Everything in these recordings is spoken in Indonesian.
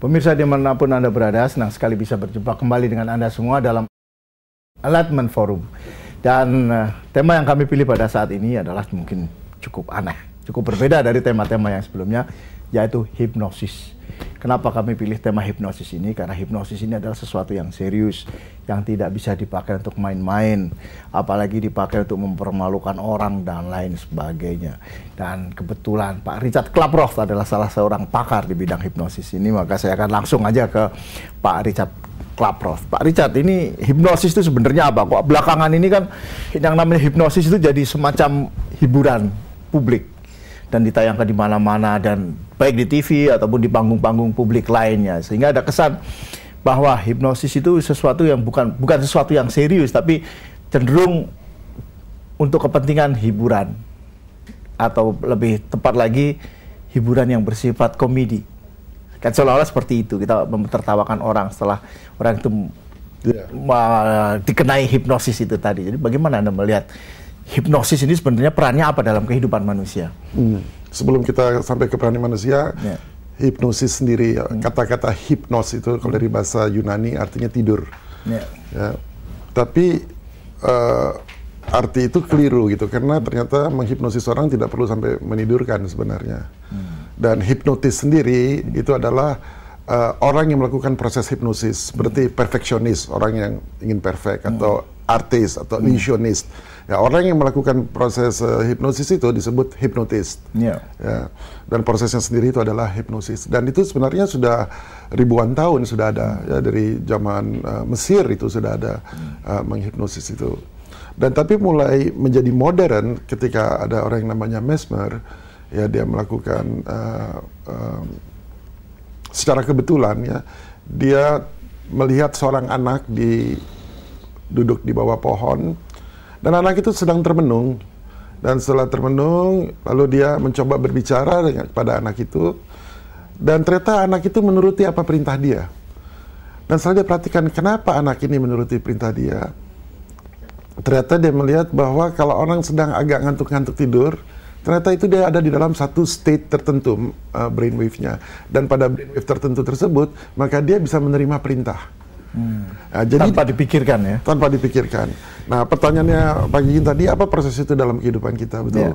Pemirsa dimanapun Anda berada, senang sekali bisa berjumpa kembali dengan Anda semua dalam Alatman Forum. Dan uh, tema yang kami pilih pada saat ini adalah mungkin cukup aneh, cukup berbeda dari tema-tema yang sebelumnya yaitu hipnosis. Kenapa kami pilih tema hipnosis ini? Karena hipnosis ini adalah sesuatu yang serius, yang tidak bisa dipakai untuk main-main, apalagi dipakai untuk mempermalukan orang dan lain sebagainya. Dan kebetulan Pak Richard Klaproth adalah salah seorang pakar di bidang hipnosis ini, maka saya akan langsung aja ke Pak Richard Klaproth. Pak Richard, ini hipnosis itu sebenarnya apa? Kok belakangan ini kan yang namanya hipnosis itu jadi semacam hiburan publik dan ditayangkan di mana-mana dan baik di TV ataupun di panggung-panggung publik lainnya sehingga ada kesan bahwa hipnosis itu sesuatu yang bukan bukan sesuatu yang serius tapi cenderung untuk kepentingan hiburan atau lebih tepat lagi hiburan yang bersifat komedi kan seolah-olah seperti itu kita tertawakan orang setelah orang itu yeah. dikenai hipnosis itu tadi jadi bagaimana anda melihat hipnosis ini sebenarnya perannya apa dalam kehidupan manusia? Hmm. Sebelum kita sampai ke peran manusia, yeah. hipnosis sendiri ya, hmm. kata-kata hmm. hipnos itu kalau dari bahasa Yunani artinya tidur. Yeah. Ya. Tapi uh, arti itu keliru gitu karena ternyata menghipnosis orang tidak perlu sampai menidurkan sebenarnya hmm. dan hipnotis sendiri hmm. itu adalah uh, orang yang melakukan proses hipnosis berarti hmm. perfeksionis orang yang ingin perfect hmm. atau artis atau illusionist hmm Ya, orang yang melakukan proses uh, hipnosis itu disebut hipnotis. Yeah. Ya. Dan prosesnya sendiri itu adalah hipnosis. Dan itu sebenarnya sudah ribuan tahun sudah ada ya dari zaman uh, Mesir itu sudah ada uh, menghipnosis itu. Dan tapi mulai menjadi modern ketika ada orang yang namanya Mesmer ya dia melakukan uh, uh, secara kebetulan ya dia melihat seorang anak di duduk di bawah pohon dan anak itu sedang termenung. Dan setelah termenung, lalu dia mencoba berbicara dengan, kepada anak itu. Dan ternyata anak itu menuruti apa perintah dia. Dan setelah dia perhatikan kenapa anak ini menuruti perintah dia, ternyata dia melihat bahwa kalau orang sedang agak ngantuk-ngantuk tidur, ternyata itu dia ada di dalam satu state tertentu uh, brainwave-nya. Dan pada brainwave tertentu tersebut, maka dia bisa menerima perintah. Hmm. Nah, jadi tanpa dipikirkan ya. Tanpa dipikirkan. Nah, pertanyaannya Pak Gigin tadi apa proses itu dalam kehidupan kita, betul? Yeah.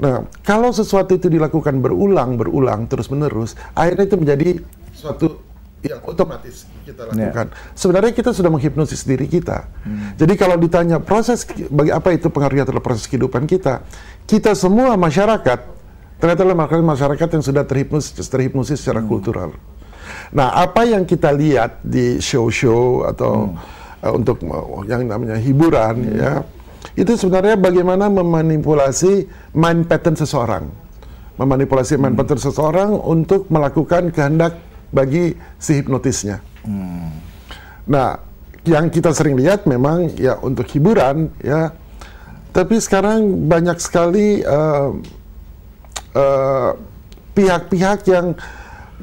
Nah, kalau sesuatu itu dilakukan berulang berulang terus menerus, akhirnya itu menjadi suatu yang otomatis kita iya. lakukan. Yeah. Sebenarnya kita sudah menghipnosis diri kita. Hmm. Jadi kalau ditanya proses bagi apa itu pengaruhnya terhadap proses kehidupan kita, kita semua masyarakat ternyata adalah masyarakat yang sudah terhipnosis terhipnosis secara hmm. kultural. Nah, apa yang kita lihat di show-show atau hmm. uh, untuk uh, yang namanya hiburan hmm. ya, itu sebenarnya bagaimana memanipulasi mind pattern seseorang. Memanipulasi mind hmm. pattern seseorang untuk melakukan kehendak bagi si hipnotisnya. Hmm. Nah, yang kita sering lihat memang ya untuk hiburan ya. Tapi sekarang banyak sekali uh, uh, pihak-pihak yang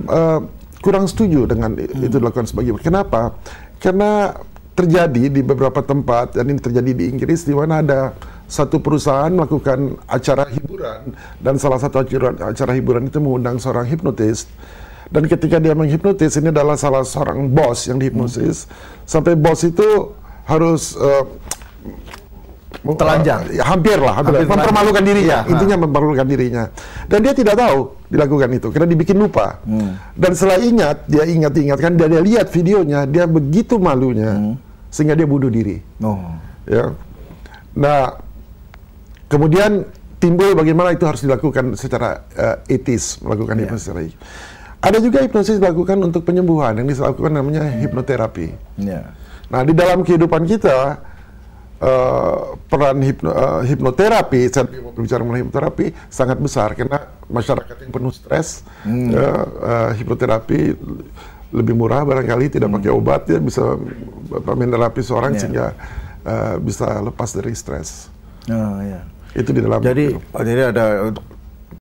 uh, kurang setuju dengan hmm. itu dilakukan sebagai kenapa karena terjadi di beberapa tempat dan ini terjadi di Inggris di mana ada satu perusahaan melakukan acara hiburan dan salah satu acara, acara hiburan itu mengundang seorang hipnotis dan ketika dia menghipnotis ini adalah salah seorang bos yang dihipnotis hmm. sampai bos itu harus uh, telanjang. Uh, hampir lah, hampir, hampir mempermalukan dirinya. Ya, intinya nah. mempermalukan dirinya. Dan dia tidak tahu dilakukan itu karena dibikin lupa. Hmm. Dan setelah ingat, dia ingat-ingatkan dan dia lihat videonya, dia begitu malunya hmm. sehingga dia bunuh diri. Oh. Ya. Nah, kemudian timbul bagaimana itu harus dilakukan secara uh, etis, melakukan yeah. hipnosis lagi Ada juga hipnosis dilakukan untuk penyembuhan yang dilakukan namanya hipnoterapi. Yeah. Nah, di dalam kehidupan kita uh, peran hipno, uh, hipnoterapi saya berbicara mengenai hipnoterapi sangat besar karena masyarakat yang penuh stres hmm. uh, uh, hipnoterapi lebih murah barangkali tidak hmm. pakai obat ya bisa menerapi seorang yeah. sehingga uh, bisa lepas dari stres. Oh, ah, yeah. Itu di dalam. Jadi itu. jadi ada